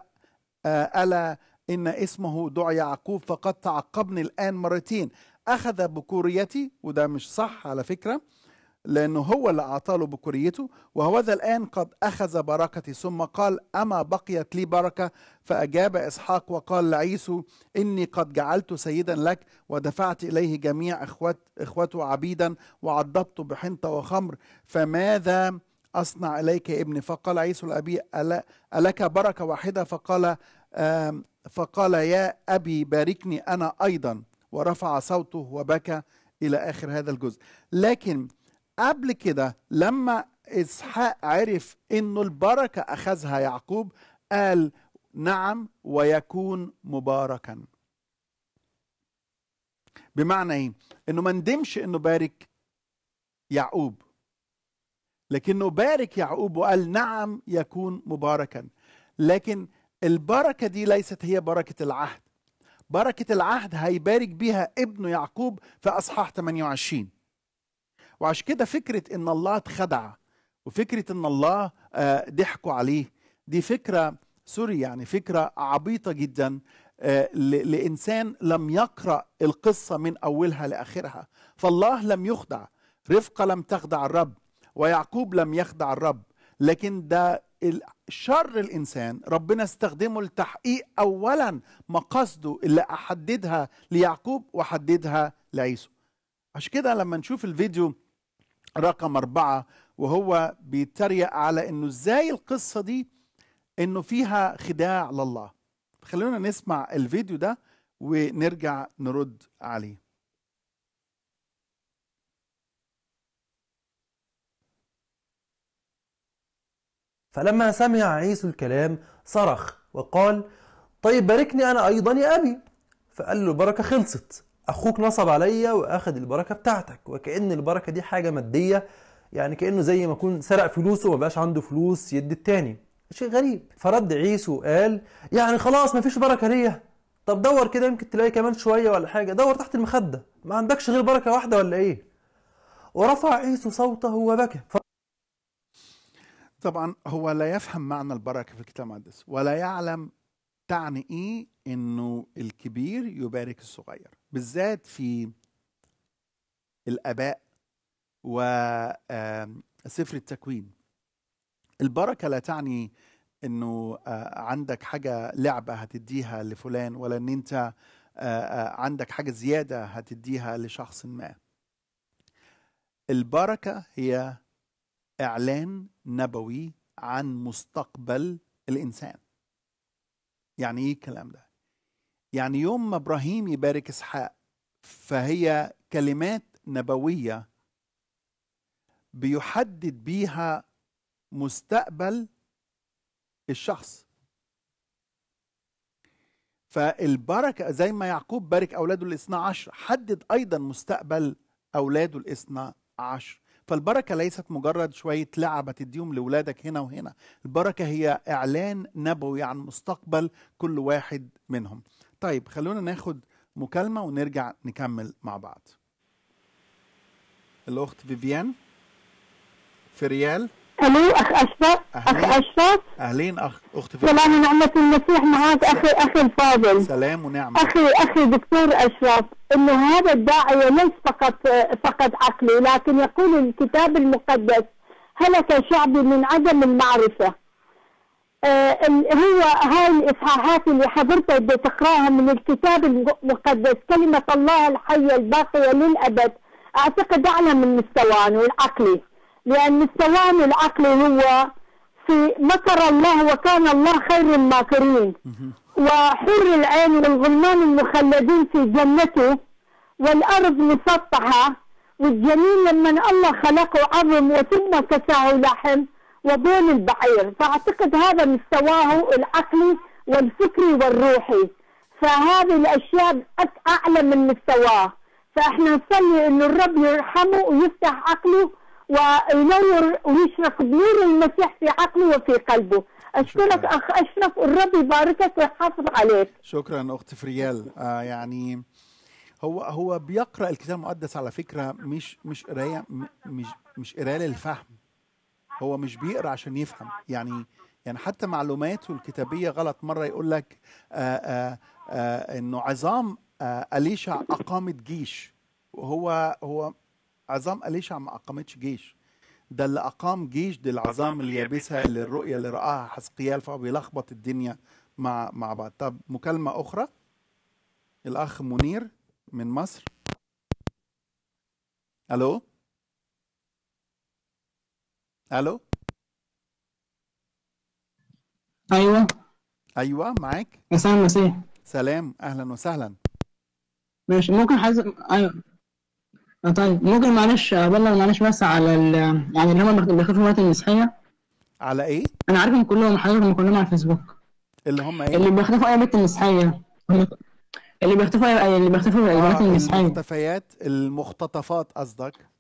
آه، ألا إن اسمه دعي يعقوب فقد تعقبني الآن مرتين أخذ بكوريتي وده مش صح على فكرة لأنه هو اللي أعطاله بكوريته وهوذا الآن قد أخذ بركتي ثم قال أما بقيت لي بركة فأجاب إسحاق وقال لعيسو إني قد جعلت سيدا لك ودفعت إليه جميع إخوات إخوته عبيدا وعضبت بحنطة وخمر فماذا أصنع إليك يا ابني فقال عيسو لأبي ألا ألك بركة واحدة فقال فقال يا أبي باركني أنا أيضا ورفع صوته وبكى إلى آخر هذا الجزء لكن قبل كده لما اسحاق عرف انه البركه اخذها يعقوب قال نعم ويكون مباركا بمعنى ايه انه ما ندمش انه بارك يعقوب لكنه بارك يعقوب وقال نعم يكون مباركا لكن البركه دي ليست هي بركه العهد بركه العهد هيبارك بيها ابنه يعقوب في اصحاح 28 وعشان كده فكره ان الله اتخدع وفكره ان الله آه، ضحكوا عليه دي فكره سوري يعني فكره عبيطه جدا آه، لانسان لم يقرا القصه من اولها لاخرها فالله لم يخدع رفقه لم تخدع الرب ويعقوب لم يخدع الرب لكن ده شر الانسان ربنا استخدمه لتحقيق اولا مقاصده اللي احددها ليعقوب وحددها لعيسو عشان كده لما نشوف الفيديو رقم أربعة وهو بيتريق على إنه إزاي القصة دي إنه فيها خداع لله خلونا نسمع الفيديو ده ونرجع نرد عليه فلما سمع عيسو الكلام صرخ وقال طيب باركني أنا أيضا يا أبي فقال له البركة خلصت اخوك نصب عليا واخد البركه بتاعتك وكان البركه دي حاجه ماديه يعني كانه زي ما يكون سرق فلوسه وما بقاش عنده فلوس يدي التاني شيء غريب فرد عيسو قال يعني خلاص ما فيش بركه ليا طب دور كده يمكن تلاقي كمان شويه ولا حاجه دور تحت المخده ما عندكش غير بركه واحده ولا ايه ورفع عيسو صوته وبكى طبعا هو لا يفهم معنى البركه في الكتاب المقدس ولا يعلم تعني ايه انه الكبير يبارك الصغير بالذات في الآباء وسفر التكوين البركة لا تعني انه آه، عندك حاجة لعبة هتديها لفلان ولا ان انت آه، آه، عندك حاجة زيادة هتديها لشخص ما البركة هي إعلان نبوي عن مستقبل الإنسان يعني إيه الكلام ده؟ يعني يوم ما ابراهيم يبارك اسحاق فهي كلمات نبويه بيحدد بيها مستقبل الشخص فالبركة زي ما يعقوب بارك أولاده الاثنى عشر حدد أيضا مستقبل أولاده الاثنى عشر فالبركة ليست مجرد شوية لعبة تديهم لولادك هنا وهنا البركة هي إعلان نبوي عن مستقبل كل واحد منهم طيب خلونا ناخد مكالمة ونرجع نكمل مع بعض الأخت فيفيان في ريال الو اخ اشرف اخ اشرف اهلين اخ اخت فاطمه سلام ونعمه المسيح معك اخي اخي الفاضل سلام ونعمه اخي اخي دكتور اشرف انه هذا الداعيه ليس فقط فقط عقلي لكن يقول الكتاب المقدس هلك شعبي من عدم المعرفه آه، هو هاي الإصحاحات اللي حضرتك بتقراها من الكتاب المقدس كلمة الله الحية الباقية للأبد أعتقد أعلى من مستوانه العقلي لأن مستوانه العقلي هو في مكر الله وكان الله خير الماكرين وحر العين والغلمان المخلدين في جنته والأرض مسطحة والجنين لما الله خلقه عظم وثم كساه لحم وبين البعير فأعتقد هذا مستواه العقلي والفكري والروحي فهذه الأشياء أعلى من مستواه فإحنا نصلي أن الرب يرحمه ويفتح عقله وينور ويشرق نور المسيح في عقله وفي قلبه أشكرك أخ أشرف الرب يباركك ويحافظ عليك شكرا أخت فريال آه يعني هو هو بيقرأ الكتاب المقدس على فكرة مش مش قراية مش مش قراية للفهم هو مش بيقرا عشان يفهم يعني يعني حتى معلوماته الكتابيه غلط مره يقول لك آه، آه، آه، انه عظام اليشع اقامت جيش وهو هو عظام اليشع ما اقامتش جيش ده اللي اقام جيش دي العظام اليابسه اللي الرؤيه اللي راها فهو بيلخبط الدنيا مع مع بعض طب مكالمه اخرى الاخ منير من مصر الو الو ايوه ايوه معاك اسامه مسيح سلام اهلا وسهلا ماشي ممكن حز ايوه آه، طيب ممكن معلش ابلغ معلش بس على ال... يعني اللي هم بيخافوا المرات المسيحيه على ايه؟ انا عارفهم كلهم حضرتهم كلهم على الفيسبوك اللي هم ايه؟ اللي بيختفوا اي بنت مسيحيه اللي بيختفوا اللي بيختفوا آه المرات المسيحيه المختفيات المختطفات قصدك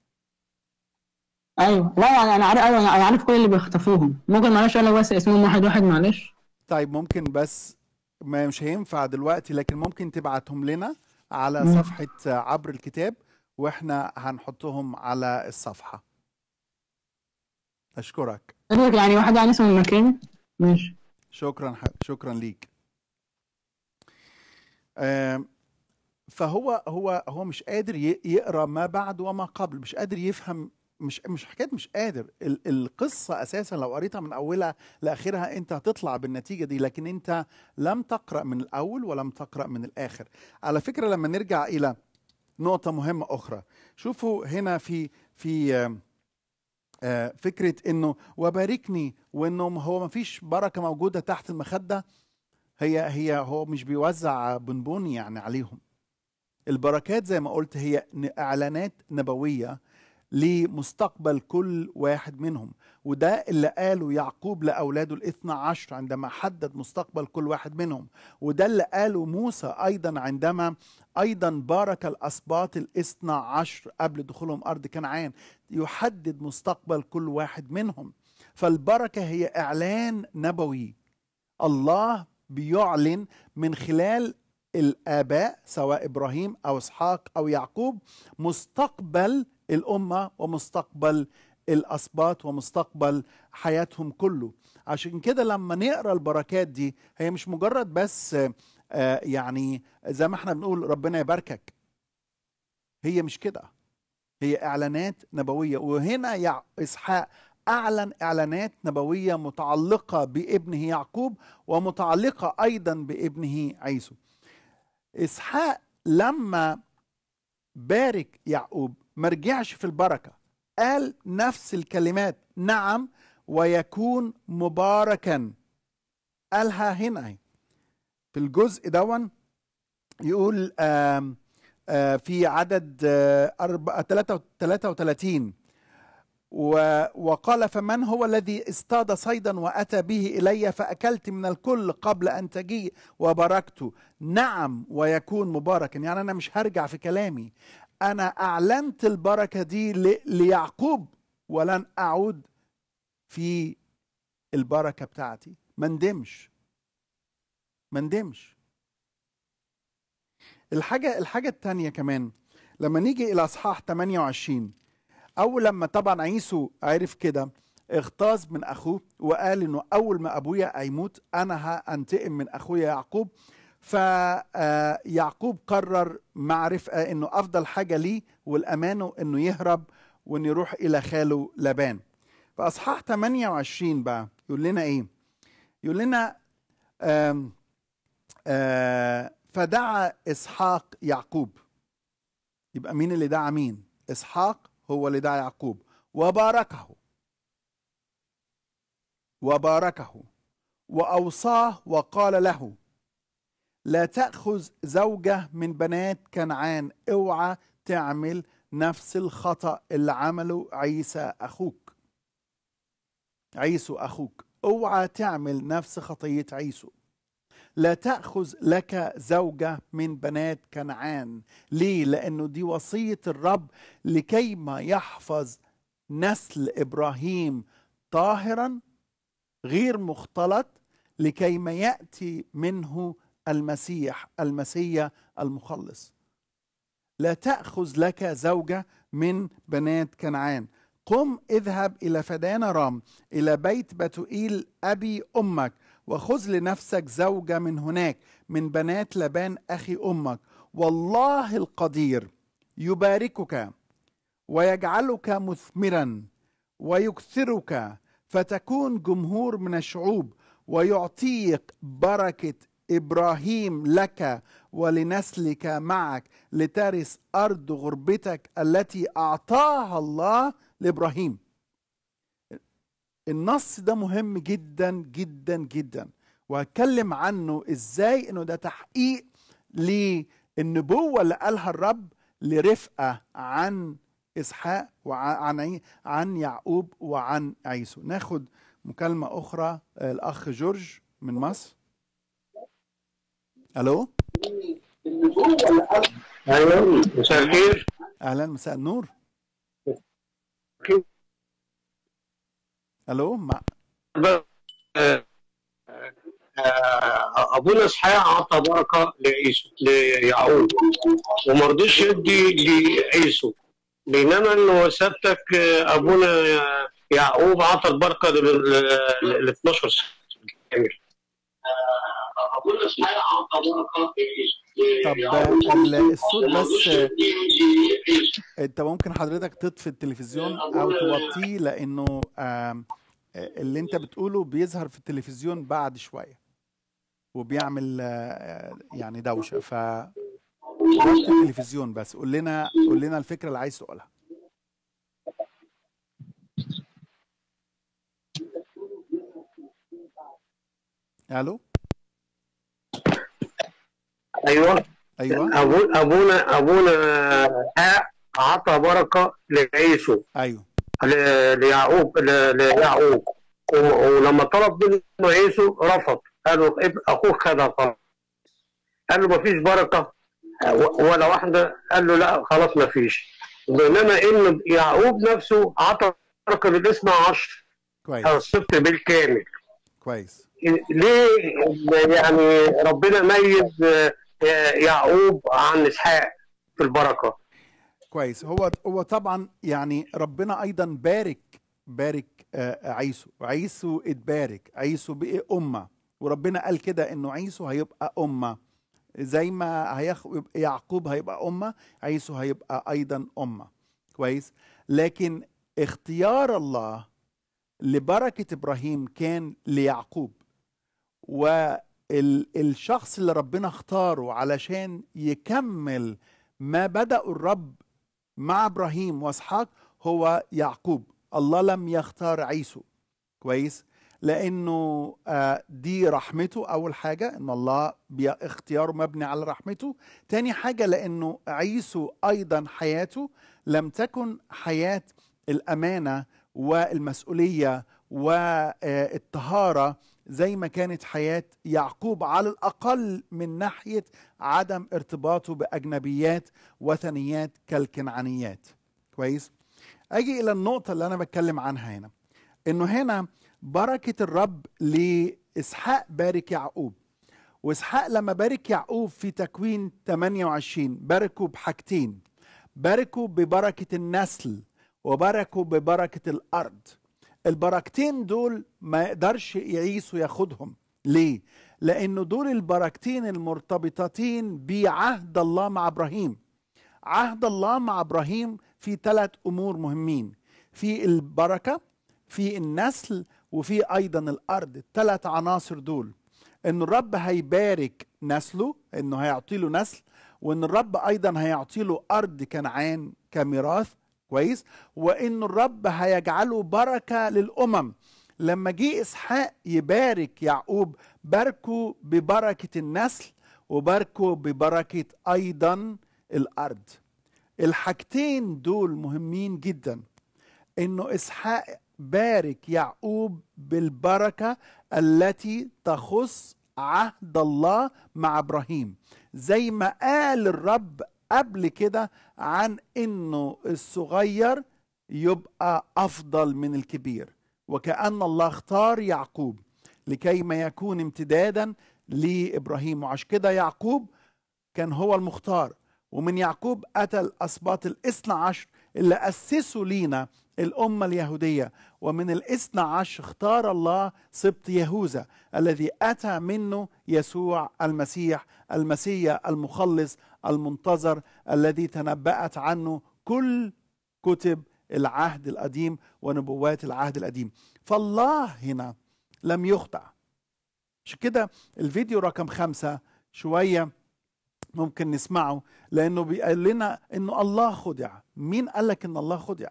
ايوه لا انا عارف ايوه انا عارف كل اللي بيخطفوهم ممكن معلش انا بس اسمهم واحد واحد معلش طيب ممكن بس ما مش هينفع دلوقتي لكن ممكن تبعتهم لنا على مم. صفحة عبر الكتاب واحنا هنحطهم على الصفحة اشكرك يعني واحد يعني اسمه المكان ماشي شكرا شكرا ليك آه فهو هو هو مش قادر يقرا ما بعد وما قبل مش قادر يفهم مش مش حكايه مش قادر القصه اساسا لو قريتها من اولها لاخرها انت هتطلع بالنتيجه دي لكن انت لم تقرا من الاول ولم تقرا من الاخر على فكره لما نرجع الى نقطه مهمه اخرى شوفوا هنا في في آه، فكره انه وباركني وانه هو ما فيش بركه موجوده تحت المخده هي هي هو مش بيوزع بنبون يعني عليهم البركات زي ما قلت هي اعلانات نبويه لمستقبل كل واحد منهم وده اللي قاله يعقوب لأولاده الاثنى عشر عندما حدد مستقبل كل واحد منهم وده اللي قاله موسى أيضا عندما أيضا بارك الأسباط الاثنى عشر قبل دخولهم أرض كنعان يحدد مستقبل كل واحد منهم فالبركة هي إعلان نبوي الله بيعلن من خلال الآباء سواء إبراهيم أو إسحاق أو يعقوب مستقبل الامه ومستقبل الاسباط ومستقبل حياتهم كله عشان كده لما نقرا البركات دي هي مش مجرد بس آه، يعني زي ما احنا بنقول ربنا يباركك هي مش كده هي اعلانات نبويه وهنا يا اسحاق اعلن اعلانات نبويه متعلقه بابنه يعقوب ومتعلقه ايضا بابنه عيسو اسحاق لما بارك يعقوب ما رجعش في البركه قال نفس الكلمات نعم ويكون مباركا قالها هنا في الجزء دون يقول في عدد 33 وقال فمن هو الذي اصطاد صيدا واتى به الي فاكلت من الكل قبل ان تجيء وباركت نعم ويكون مباركا يعني انا مش هرجع في كلامي انا اعلنت البركه دي ليعقوب ولن اعود في البركه بتاعتي ما ندمش ما ندمش الحاجه الحاجه الثانيه كمان لما نيجي الى اصحاح 28 اول لما طبعا عيسو عرف كده اغتاظ من اخوه وقال انه اول ما ابويا هيموت انا هانتقم من اخويا يعقوب فيعقوب آه، قرر مع رفقه انه افضل حاجه ليه والامانه انه يهرب وانه يروح الى خاله لبان فاصحاح 28 بقى يقول لنا ايه يقول لنا آم آم آه، فدعا اسحاق يعقوب يبقى مين اللي دعا مين اسحاق هو اللي دعا يعقوب وباركه وباركه واوصاه وقال له لا تأخذ زوجة من بنات كنعان اوعى تعمل نفس الخطأ اللي عمله عيسى أخوك عيسو أخوك اوعى تعمل نفس خطية عيسو لا تأخذ لك زوجة من بنات كنعان ليه؟ لأنه دي وصية الرب لكي ما يحفظ نسل إبراهيم طاهرا غير مختلط لكي ما يأتي منه المسيح المسيا المخلص لا تأخذ لك زوجة من بنات كنعان قم اذهب إلى فدان رام إلى بيت بتوئيل أبي أمك وخذ لنفسك زوجة من هناك من بنات لبان أخي أمك والله القدير يباركك ويجعلك مثمرا ويكثرك فتكون جمهور من الشعوب ويعطيك بركة ابراهيم لك ولنسلك معك لترث ارض غربتك التي اعطاها الله لابراهيم. النص ده مهم جدا جدا جدا وهتكلم عنه ازاي انه ده تحقيق للنبوه اللي قالها الرب لرفقه عن اسحاق وعن عن يعقوب وعن عيسو. ناخد مكالمه اخرى الاخ جورج من مصر. الو ايوه مساء الخير اهلا مساء النور الو مع ابونا اسحاق عطى بركه لعيسو ليعقوب وما رضيش يدي لعيسو بينما انه سابتك ابونا يعقوب عطى البركه ل 12 سنه طب الصوت بس انت ممكن حضرتك تطفي التلفزيون او توطيه لانه اللي انت بتقوله بيظهر في التلفزيون بعد شويه وبيعمل آه، آه، يعني دوشه ف التلفزيون بس قول لنا قول لنا الفكره اللي عايز تقولها الو ايوه ايوه أبو ابونا ابونا آه، عطى بركه لعيسو ايوه ليعقوب ليعقوب ولما طلب منه عيسو رفض قال له اخوك كذا طلب قال له مفيش بركه ولا واحده قال له لا خلاص مفيش بينما ان يعقوب نفسه عطى بركه للاثنى عشر كويس او السبت بالكامل كويس ليه يعني ربنا ميز يعقوب عن اسحاق في البركه كويس هو هو طبعا يعني ربنا ايضا بارك بارك آه، عيسو عيسو اتبارك عيسو بقي امه وربنا قال كده انه عيسو هيبقى امه زي ما هيخ... يعقوب هيبقى امه عيسو هيبقى ايضا امه كويس لكن اختيار الله لبركه ابراهيم كان ليعقوب و الشخص اللي ربنا اختاره علشان يكمل ما بدأه الرب مع ابراهيم واسحاق هو يعقوب الله لم يختار عيسو كويس لانه آه، دي رحمته اول حاجه ان الله اختياره مبني على رحمته تاني حاجه لانه عيسو ايضا حياته لم تكن حياه الامانه والمسؤوليه والطهاره زي ما كانت حياة يعقوب على الأقل من ناحية عدم ارتباطه بأجنبيات وثنيات كالكنعانيات كويس أجي إلى النقطة اللي أنا بتكلم عنها هنا إنه هنا بركة الرب لإسحاق بارك يعقوب وإسحاق لما بارك يعقوب في تكوين 28 باركه بحاجتين باركه ببركة النسل وباركوا ببركة الأرض البركتين دول ما يقدرش يعيسوا ياخدهم ليه لان دول البركتين المرتبطتين بعهد الله مع ابراهيم عهد الله مع ابراهيم في ثلاث امور مهمين في البركه في النسل وفي ايضا الارض الثلاث عناصر دول ان الرب هيبارك نسله انه هيعطي له نسل وان الرب ايضا هيعطي له ارض كنعان كميراث كويس وان الرب هيجعله بركه للامم لما جه اسحاق يبارك يعقوب باركه ببركه النسل وباركه ببركه ايضا الارض الحاجتين دول مهمين جدا انه اسحاق بارك يعقوب بالبركه التي تخص عهد الله مع ابراهيم زي ما قال الرب قبل كده عن انه الصغير يبقى افضل من الكبير وكأن الله اختار يعقوب لكي ما يكون امتدادا لابراهيم وعش كده يعقوب كان هو المختار ومن يعقوب اتى الاسباط الاثنى عشر اللي اسسوا لينا الأمة اليهودية ومن الاثنى عشر اختار الله سبط يهوذا الذي أتى منه يسوع المسيح المسيا المخلص المنتظر الذي تنبأت عنه كل كتب العهد القديم ونبوات العهد القديم فالله هنا لم يخدع عشان كده الفيديو رقم خمسة شوية ممكن نسمعه لأنه بيقول لنا أنه الله خدع مين قال لك أن الله خدع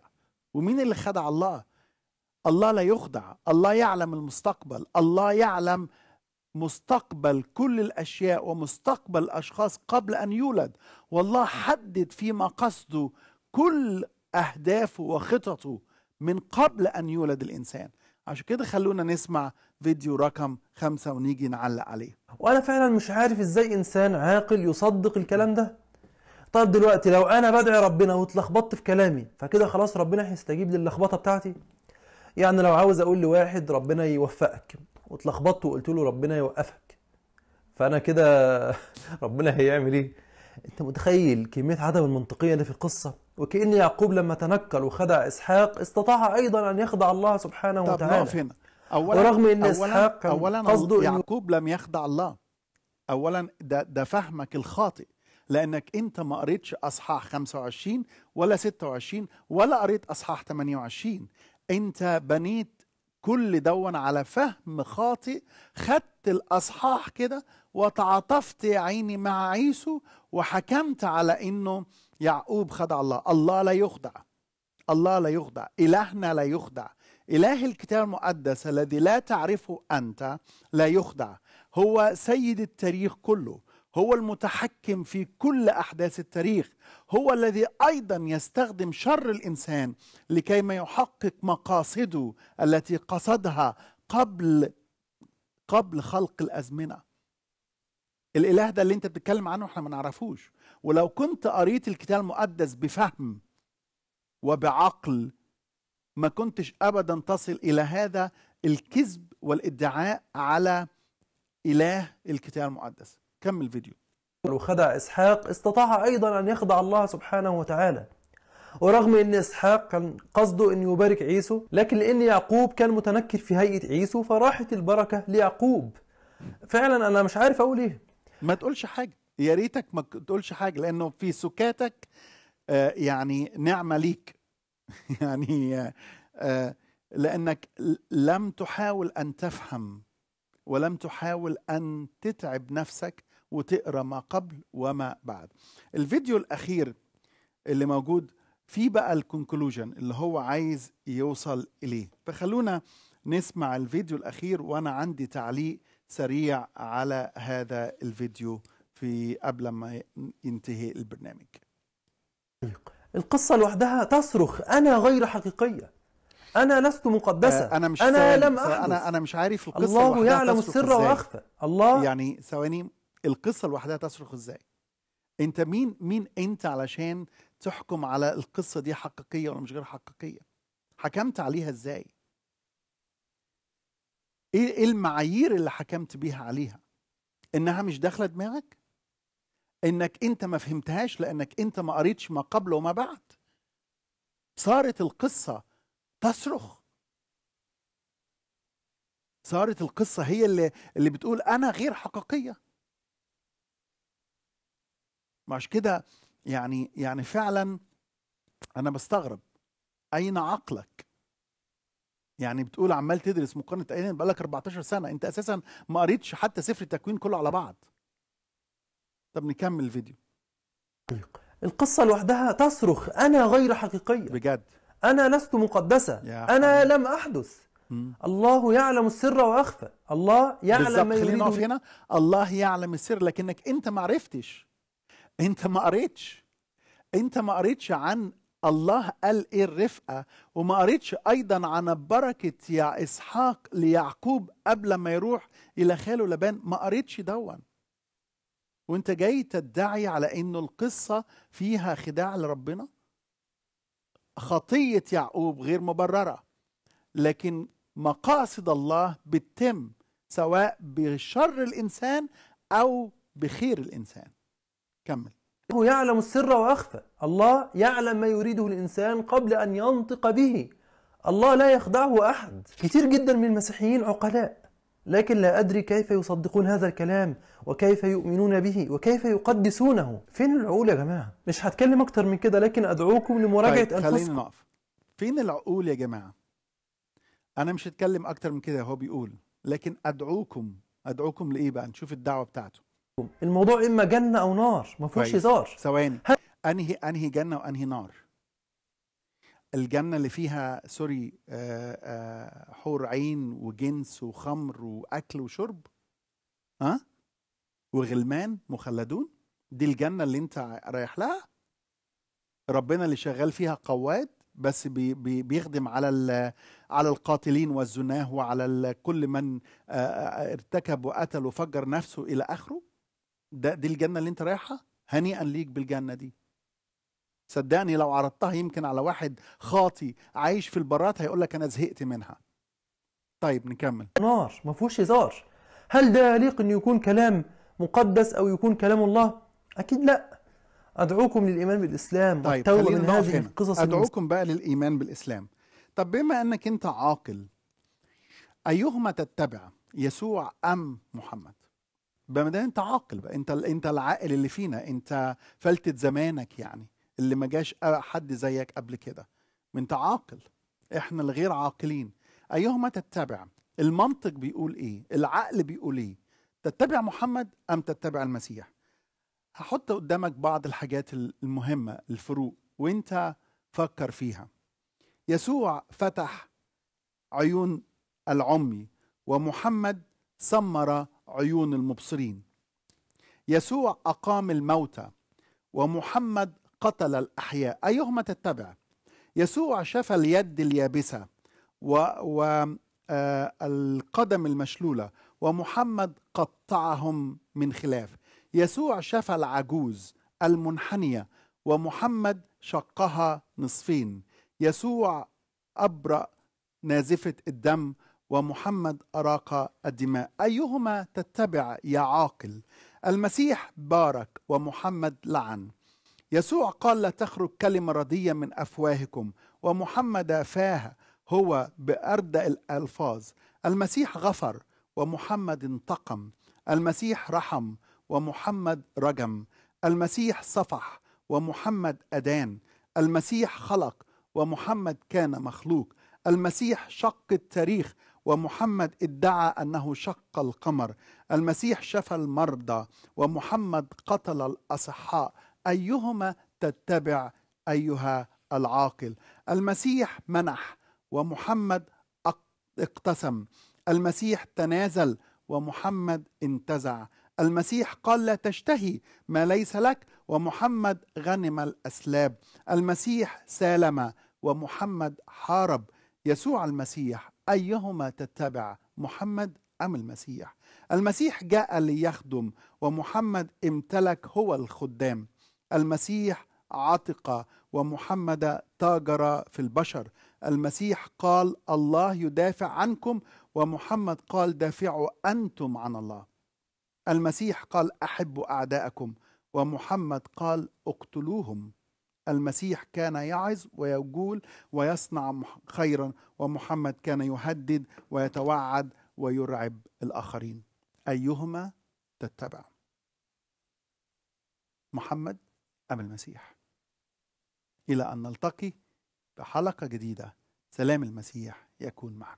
ومين اللي خدع الله الله لا يخدع الله يعلم المستقبل الله يعلم مستقبل كل الاشياء ومستقبل الاشخاص قبل ان يولد والله حدد فيما قصده كل اهدافه وخططه من قبل ان يولد الانسان عشان كده خلونا نسمع فيديو رقم خمسة ونيجي نعلق عليه وانا فعلا مش عارف ازاي انسان عاقل يصدق الكلام ده طيب دلوقتي لو انا بدعي ربنا واتلخبطت في كلامي فكده خلاص ربنا هيستجيب للخبطه بتاعتي يعني لو عاوز اقول لواحد ربنا يوفقك واتلخبطت وقلت له ربنا يوقفك فانا كده (laughs) ربنا هيعمل ايه انت متخيل كميه عدم المنطقيه اللي في القصه وكأن يعقوب لما تنكر وخدع إسحاق استطاع أيضا أن يخدع الله سبحانه طب وتعالى طب هنا أولا ورغم أن أولاً إسحاق كان أولاً قصده يعقوب لم يخدع الله أولا ده, ده فهمك الخاطئ لأنك أنت ما قريتش أصحاح 25 ولا 26 ولا قريت أصحاح 28 أنت بنيت كل دون على فهم خاطئ خدت الأصحاح كده وتعاطفت يا عيني مع عيسو وحكمت على أنه يعقوب خدع الله الله لا يخدع الله لا يخدع إلهنا لا يخدع إله الكتاب المقدس الذي لا تعرفه أنت لا يخدع هو سيد التاريخ كله هو المتحكم في كل احداث التاريخ هو الذي ايضا يستخدم شر الانسان لكي ما يحقق مقاصده التي قصدها قبل قبل خلق الازمنه الاله ده اللي انت بتتكلم عنه احنا ما نعرفوش ولو كنت قريت الكتاب المقدس بفهم وبعقل ما كنتش ابدا تصل الى هذا الكذب والادعاء على اله الكتاب المقدس كمل الفيديو لو خدع إسحاق استطاع أيضا أن يخدع الله سبحانه وتعالى ورغم ان اسحاق كان قصده ان يبارك عيسو لكن لان يعقوب كان متنكر في هيئه عيسو فراحت البركه ليعقوب فعلا انا مش عارف اقول ايه ما تقولش حاجه يا ريتك ما تقولش حاجه لانه في سكاتك آه يعني نعمه ليك (laughs) يعني آه لانك لم تحاول ان تفهم ولم تحاول ان تتعب نفسك وتقرا ما قبل وما بعد الفيديو الاخير اللي موجود في بقى الكونكلوجن اللي هو عايز يوصل اليه فخلونا نسمع الفيديو الاخير وانا عندي تعليق سريع على هذا الفيديو في قبل ما ينتهي البرنامج القصة لوحدها تصرخ أنا غير حقيقية أنا لست مقدسة آه، أنا مش أنا لم أحدث أنا أنا مش عارف القصة الله يعلم السر وأخفى الله يعني ثواني القصه لوحدها تصرخ ازاي انت مين مين انت علشان تحكم على القصه دي حقيقيه ولا مش غير حقيقيه حكمت عليها ازاي إيه،, ايه المعايير اللي حكمت بيها عليها انها مش داخله دماغك انك انت ما فهمتهاش لانك انت ما قريتش ما قبل وما بعد صارت القصه تصرخ صارت القصه هي اللي اللي بتقول انا غير حقيقيه مش كده يعني يعني فعلا انا بستغرب اين عقلك يعني بتقول عمال تدرس مقارنه ايام بقالك 14 سنه انت اساسا ما قريتش حتى سفر التكوين كله على بعض طب نكمل الفيديو طيب، القصة لوحدها تصرخ أنا غير حقيقية بجد أنا لست مقدسة أنا لم أحدث مم. الله يعلم السر واخفى الله يعلم ما يريد هنا الله يعلم السر لكنك انت ما عرفتش انت ما قريتش انت ما قريتش عن الله قال ايه الرفقه وما قريتش ايضا عن بركه يا اسحاق ليعقوب قبل ما يروح الى خاله لبان ما قريتش دون وانت جاي تدعي على انه القصه فيها خداع لربنا خطيه يعقوب غير مبرره لكن مقاصد الله بتتم سواء بشر الانسان او بخير الانسان كمل هو يعلم السر وأخفى الله يعلم ما يريده الإنسان قبل أن ينطق به الله لا يخدعه أحد كتير جدا من المسيحيين عقلاء لكن لا أدري كيف يصدقون هذا الكلام وكيف يؤمنون به وكيف يقدسونه فين العقول يا جماعة مش هتكلم أكتر من كده لكن أدعوكم لمراجعة طيب أنفسكم خلينا نقف فين العقول يا جماعة أنا مش هتكلم أكتر من كده هو بيقول لكن أدعوكم أدعوكم لإيه بقى نشوف الدعوة بتاعته الموضوع اما جنه او نار ما فيهوش هزار ثواني انهي انهي جنه وانهي نار الجنه اللي فيها سوري آآ آه، آآ آه، حور عين وجنس وخمر واكل وشرب ها وغلمان مخلدون دي الجنه اللي انت رايح لها ربنا اللي شغال فيها قواد بس بي بي بيخدم على على القاتلين والزناه وعلى كل من آه، ارتكب وقتل وفجر نفسه الى اخره ده دي الجنه اللي انت رايحها هنيئا ليك بالجنه دي صدقني لو عرضتها يمكن على واحد خاطي عايش في البرات هيقول لك انا زهقت منها طيب نكمل نار ما فيهوش هزار هل ده يليق ان يكون كلام مقدس او يكون كلام الله اكيد لا ادعوكم للايمان بالاسلام طيب خلينا من هذه هنا. القصص ادعوكم بقى للايمان بالاسلام طب بما انك انت عاقل ايهما تتبع يسوع ام محمد بما ده انت عاقل بقى انت انت العاقل اللي فينا انت فلتة زمانك يعني اللي ما جاش حد زيك قبل كده انت عاقل احنا الغير عاقلين ايهما تتبع المنطق بيقول ايه العقل بيقول ايه تتبع محمد ام تتبع المسيح هحط قدامك بعض الحاجات المهمه الفروق وانت فكر فيها يسوع فتح عيون العمي ومحمد سمر عيون المبصرين يسوع أقام الموتى ومحمد قتل الأحياء أيهما تتبع يسوع شفى اليد اليابسة والقدم آه، المشلولة ومحمد قطعهم من خلاف يسوع شفى العجوز المنحنية ومحمد شقها نصفين يسوع أبرأ نازفة الدم ومحمد أراق الدماء أيهما تتبع يا عاقل المسيح بارك ومحمد لعن يسوع قال لا تخرج كلمة ردية من أفواهكم ومحمد فاه هو بأردأ الألفاظ المسيح غفر ومحمد انتقم المسيح رحم ومحمد رجم المسيح صفح ومحمد أدان المسيح خلق ومحمد كان مخلوق المسيح شق التاريخ ومحمد ادعى انه شق القمر المسيح شفى المرضى ومحمد قتل الاصحاء ايهما تتبع ايها العاقل المسيح منح ومحمد اقتسم المسيح تنازل ومحمد انتزع المسيح قال لا تشتهي ما ليس لك ومحمد غنم الاسلاب المسيح سالم ومحمد حارب يسوع المسيح أيهما تتبع محمد أم المسيح المسيح جاء ليخدم ومحمد امتلك هو الخدام المسيح عتق ومحمد تاجر في البشر المسيح قال الله يدافع عنكم ومحمد قال دافعوا أنتم عن الله المسيح قال أحبوا أعداءكم ومحمد قال اقتلوهم المسيح كان يعظ ويجول ويصنع خيرا ومحمد كان يهدد ويتوعد ويرعب الآخرين أيهما تتبع محمد أم المسيح إلى أن نلتقي بحلقة جديدة سلام المسيح يكون معكم